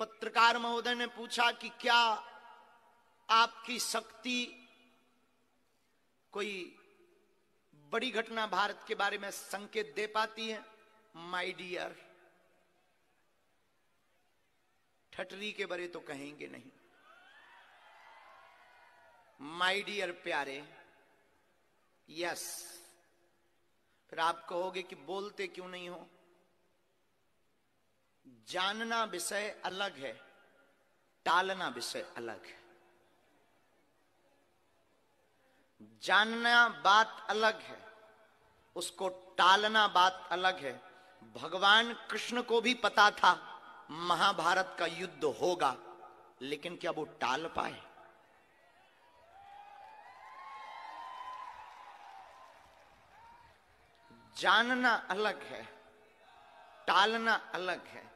पत्रकार महोदय ने पूछा कि क्या आपकी शक्ति कोई बड़ी घटना भारत के बारे में संकेत दे पाती है माय डियर ठटरी के बड़े तो कहेंगे नहीं माय डियर प्यारे यस फिर आप कहोगे कि बोलते क्यों नहीं हो जानना विषय अलग है टालना विषय अलग है जानना बात अलग है उसको टालना बात अलग है भगवान कृष्ण को भी पता था महाभारत का युद्ध होगा लेकिन क्या वो टाल पाए जानना अलग है टालना अलग है